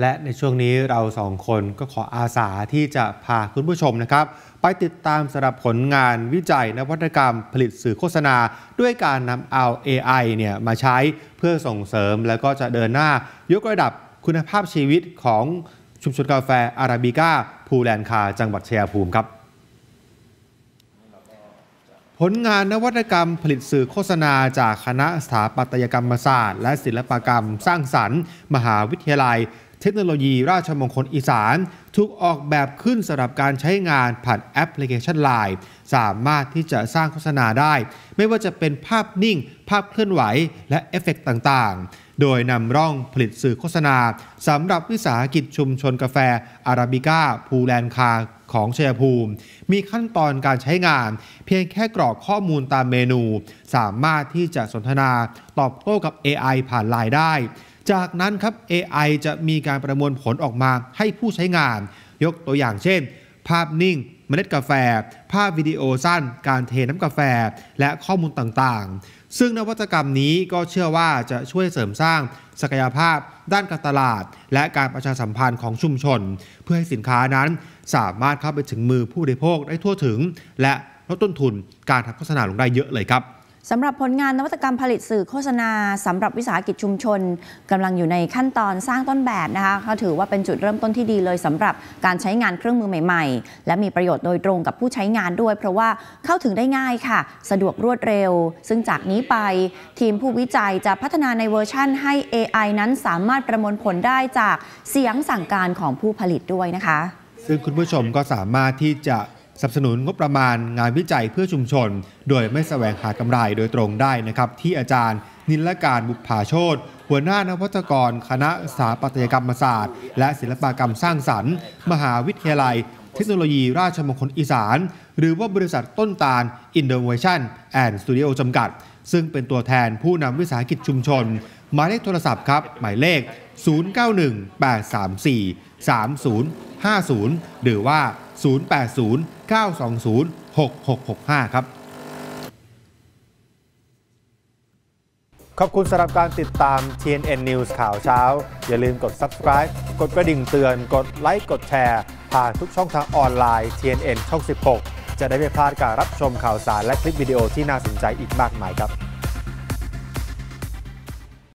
และในช่วงนี้เราสองคนก็ขออาสาที่จะพาคุณผู้ชมนะครับ ไปติดตามสำหรับผลงานวิจัยนวัตกรรมผลิตสื่อโฆษณาด้วยการนำเอา AI เนี่ยมาใช้เพื่อส่งเสริมแล้วก็จะเดินหน้ายกระดับคุณภาพชีวิตของชุมชนกาแฟอาราบิก้าภูแลนคาจังหวัดเชียภูมิครับ ผลงานนวัตกรรมผลิตสื่อโฆษณาจากคณะสถาปัตยกรรมศาสตร์และศิลปกรรม สร้างสรรค์ มหาวิทยาลัยเทคโนโลยีราชมงคลอีสานถูกออกแบบขึ้นสำหรับการใช้งานผ่านแอปพลิเคชัน Line สามารถที่จะสร้างโฆษณาได้ ไม่ว่าจะเป็นภาพนิ่ง ภาพเคลื่อนไหวและเอฟเฟกต่างๆ โดยนำร่องผลิตสื่อโฆษณาสำหรับวิสาหกิจชุมชนกาแฟอาราบิก้าพูแลนคาของชัยภูมิ มีขั้นตอนการใช้งาน เพียงแค่กรอกข้อมูลตามเมนู สามารถที่จะสนทนาตอบโต้กับ AI ผ่านไลน์ได้จากนั้นครับ AI จะมีการประมวลผลออกมาให้ผู้ใช้งาน ยกตัวอย่างเช่น ภาพนิ่ง เมล็ดกาแฟ ภาพวิดีโอสั้น การเทน้ำกาแฟและข้อมูลต่างๆ ซึ่งนวัตกรรมนี้ก็เชื่อว่าจะช่วยเสริมสร้างศักยภาพด้านการตลาด และการประชาสัมพันธ์ของชุมชน เพื่อให้สินค้านั้นสามารถเข้าไปถึงมือผู้บริโภคได้ทั่วถึง และลดต้นทุนการทำโฆษณาลงได้เยอะเลยครับสำหรับผลงานนวัตกรรมผลิตสื่อโฆษณา สำหรับวิสาหกิจชุมชน กำลังอยู่ในขั้นตอนสร้างต้นแบบนะคะ เขาถือว่าเป็นจุดเริ่มต้นที่ดีเลยสำหรับการใช้งานเครื่องมือใหม่ๆ และมีประโยชน์โดยตรงกับผู้ใช้งานด้วย เพราะว่าเข้าถึงได้ง่ายค่ะ สะดวกรวดเร็ว ซึ่งจากนี้ไป ทีมผู้วิจัยจะพัฒนาในเวอร์ชั่นให้ AI นั้น สามารถประมวลผลได้จากเสียงสั่งการของผู้ผลิตด้วยนะคะ ซึ่งคุณผู้ชมก็สามารถที่จะสนับสนุนงบประมาณงานวิจัยเพื่อชุมชน โดยไม่แสวงหากำไรโดยตรงได้นะครับ ที่อาจารย์ นิลการบุภาโชตหัวหน้านวัตกรคณะสถาปัตยกรรมศาสตร์และศิลปกรรมสร้างสรรค์ มหาวิทยาลัยเทคโนโลยีราชมงคลอีสาน หรือว่าบริษัทต้นตาลอินเดอร์เวชั่นแอนด์สตูดิโอจำกัด ซึ่งเป็นตัวแทนผู้นำวิสาหกิจชุมชนหมายเลขโทรศัพท์ครับหมายเลข 0918343050 หรือว่า080 920 6665 ครับ ขอบคุณสำหรับการติดตาม TNN News ข่าวเช้า อย่าลืมกด subscribe กดกระดิ่งเตือนกดไลค์กดแชร์ผ่านทุกช่องทางออนไลน์ TNN ช่อง 16 จะได้ไม่พลาดการรับชมข่าวสารและคลิปวิดีโอที่น่าสนใจอีกมากมายครับ